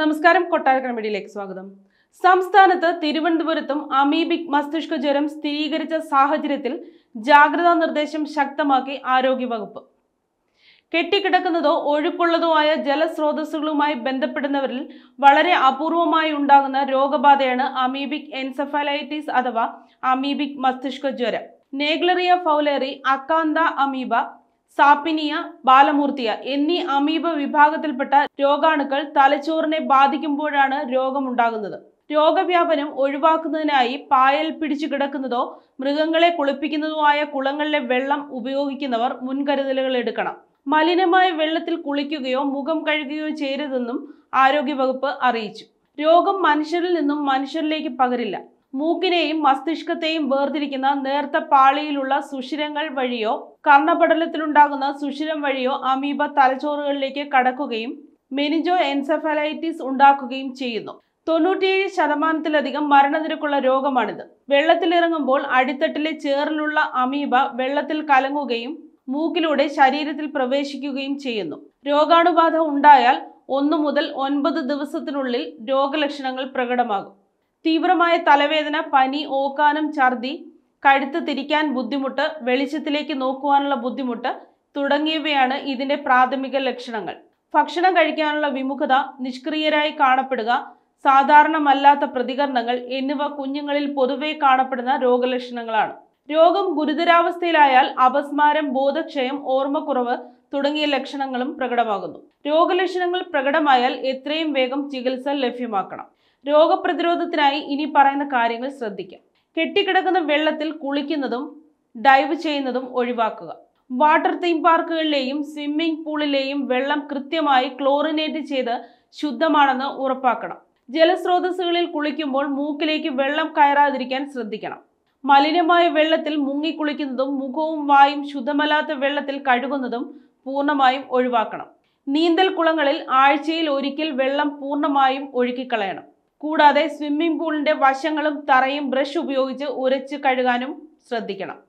നമസ്കാരം കൊട്ടാരക്കര മീഡിയയിലേക്ക് സ്വാഗതം സംസ്ഥാനത്ത് തിരുവനന്തപുരത്തും അമീബിക് മസ്തിഷ്ക ജ്വരം സ്ഥിരീകരിച്ച സാഹചര്യത്തിൽ ജാഗ്രതാ നിർദ്ദേശം ശക്തമാക്കി ആരോഗ്യവകുപ്പ് കെട്ടിക്കിടക്കുന്നതോ ഒഴുക്കുള്ളതോ ആയ ജലസ്രോതസ്സുകളുമായി ബന്ധപ്പെടുന്നവരിൽ വളരെ അപൂർവമായി ഉണ്ടാകുന്ന രോഗബാധയാണ് അമീബിക് എൻസഫലൈറ്റിസ് അഥവാ അമീബിക് മസ്തിഷ്ക ജ്വരം Naegleria fowleri Acanthamoeba Sappinia Balamuthia എന്നീ അമീബ വിഭാഗത്തിൽപ്പെട്ട രോഗാണുക്കൾ തലച്ചോറിനെ ബാധിക്കുമ്പോഴാണ് രോഗമുണ്ടാകുന്നത് രോഗവ്യാപനം ഒഴിവാക്കുന്നതിനായി പായൽ പിടിച്ചു കിടക്കുന്നതോ മൃഗങ്ങളെ കുളിപ്പിക്കുന്നതോ ആയ കുളങ്ങളിലെ വെള്ളം ഉപയോഗിക്കുന്നവർ മുൻകരുതലുകൾ എടുക്കണം മലിനമായ വെള്ളത്തിൽ കുളിക്കുകയോ മുഖം കഴുകുകയോ ചെയ്യരുതെന്നും ആരോഗ്യവകുപ്പ് അറിയിച്ചു രോഗം മനുഷ്യരിൽ നിന്നും മനുഷ്യരിലേക്ക് പകരില്ല മൂക്കിനെയും മസ്തിഷ്കത്തെയും വേർതിരിക്കുന്ന നേർത്ത പാളിയിലുള്ള സുഷിരങ്ങൾ വഴിയോ കർണപടലത്തിലുണ്ടാകുന്ന സുഷിരം വഴിയോ അമീബ തലച്ചോറുകളിലേക്ക് കടക്കുകയും മെനിജോ എൻസെഫലൈറ്റിസ് ഉണ്ടാക്കുകയും ചെയ്യുന്നു തൊണ്ണൂറ്റിയേഴ് ശതമാനത്തിലധികം മരണനിരക്കുള്ള രോഗമാണിത് വെള്ളത്തിലിറങ്ങുമ്പോൾ അടിത്തട്ടിലെ ചേറിലുള്ള അമീബ വെള്ളത്തിൽ കലങ്ങുകയും മൂക്കിലൂടെ ശരീരത്തിൽ പ്രവേശിക്കുകയും ചെയ്യുന്നു രോഗാണുബാധ ഉണ്ടായാൽ ഒന്നു മുതൽ ഒൻപത് ദിവസത്തിനുള്ളിൽ രോഗലക്ഷണങ്ങൾ പ്രകടമാകും തീവ്രമായ തലവേദന പനി ഓക്കാനം ഛർദി കഴുത്ത് തിരിക്കാൻ ബുദ്ധിമുട്ട് വെളിച്ചത്തിലേക്ക് നോക്കുവാനുള്ള ബുദ്ധിമുട്ട് തുടങ്ങിയവയാണ് ഇതിൻ്റെ പ്രാഥമിക ലക്ഷണങ്ങൾ ഭക്ഷണം കഴിക്കാനുള്ള വിമുഖത നിഷ്ക്രിയരായി കാണപ്പെടുക സാധാരണമല്ലാത്ത പ്രതികരണങ്ങൾ എന്നിവ കുഞ്ഞുങ്ങളിൽ പൊതുവെ കാണപ്പെടുന്ന രോഗലക്ഷണങ്ങളാണ് രോഗം ഗുരുതരാവസ്ഥയിലായാൽ അപസ്മാരം ബോധക്ഷയം ഓർമ്മക്കുറവ് തുടങ്ങിയ ലക്ഷണങ്ങളും പ്രകടമാകുന്നു രോഗലക്ഷണങ്ങൾ പ്രകടമായാൽ എത്രയും വേഗം ചികിത്സ ലഭ്യമാക്കണം രോഗപ്രതിരോധത്തിനായി ഇനി പറയുന്ന കാര്യങ്ങൾ ശ്രദ്ധിക്കാം കെട്ടിക്കിടക്കുന്ന വെള്ളത്തിൽ കുളിക്കുന്നതും ഡൈവ് ചെയ്യുന്നതും ഒഴിവാക്കുക വാട്ടർ തീം പാർക്കുകളിലെയും സ്വിമ്മിംഗ് പൂളിലെയും വെള്ളം കൃത്യമായി ക്ലോറിനേറ്റ് ചെയ്ത് ശുദ്ധമാണെന്ന് ഉറപ്പാക്കണം ജലസ്രോതസ്സുകളിൽ കുളിക്കുമ്പോൾ മൂക്കിലേക്ക് വെള്ളം കയറാതിരിക്കാൻ ശ്രദ്ധിക്കണം മലിനമായ വെള്ളത്തിൽ മുങ്ങി കുളിക്കുന്നതും മുഖവും വായും ശുദ്ധമല്ലാത്ത വെള്ളത്തിൽ കഴുകുന്നതും പൂർണ്ണമായും ഒഴിവാക്കണം നീന്തൽ കുളങ്ങളിൽ ആഴ്ചയിൽ ഒരിക്കൽ വെള്ളം പൂർണ്ണമായും ഒഴുക്കിക്കളയണം കൂടാതെ സ്വിമ്മിംഗ് പൂളിന്റെ വശങ്ങളും തറയും ബ്രഷ് ഉപയോഗിച്ച് ഉരച്ച് കഴുകാനും ശ്രദ്ധിക്കണം